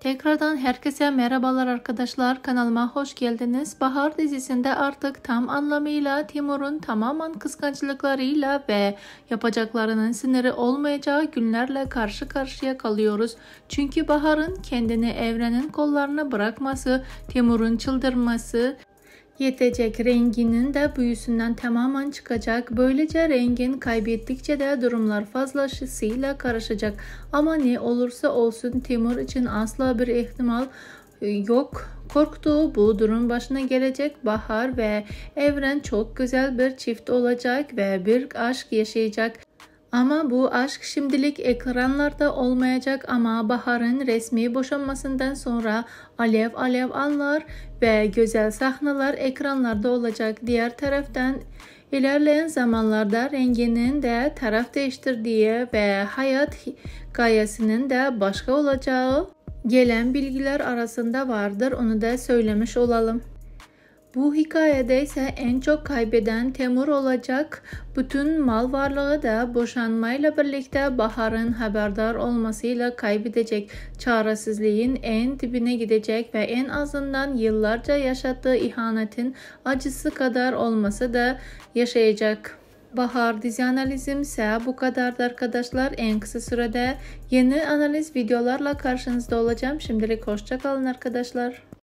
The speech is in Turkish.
Tekrardan herkese merhabalar arkadaşlar kanalıma hoş geldiniz. Bahar dizisinde artık tam anlamıyla Timur'un tamamen kıskançlıklarıyla ve yapacaklarının sınırı olmayacağı günlerle karşı karşıya kalıyoruz. Çünkü Bahar'ın kendini evrenin kollarına bırakması, Timur'un çıldırması yetecek. Renginin de büyüsünden tamamen çıkacak. Böylece rengin kaybettikçe de durumlar fazlasıyla karışacak. Ama ne olursa olsun Timur için asla bir ihtimal e, yok. Korktuğu bu durum başına gelecek bahar ve evren çok güzel bir çift olacak ve bir aşk yaşayacak. Ama bu aşk şimdilik ekranlarda olmayacak ama Bahar'ın resmi boşanmasından sonra alev alev anlar ve güzel sahneler ekranlarda olacak. Diğer taraftan ilerleyen zamanlarda renginin de taraf değiştirdiği ve hayat gayesinin de başka olacağı gelen bilgiler arasında vardır. Onu da söylemiş olalım. Bu hikayede ise en çok kaybeden Temur olacak. Bütün mal varlığı da boşanmayla birlikte Bahar'ın haberdar olmasıyla kaybedecek. Çaresizliğin en dibine gidecek ve en azından yıllarca yaşattığı ihanetin acısı kadar olması da yaşayacak. Bahar dizi analizim ise bu kadardı arkadaşlar. En kısa sürede yeni analiz videolarla karşınızda olacağım. Şimdilik hoşçakalın arkadaşlar.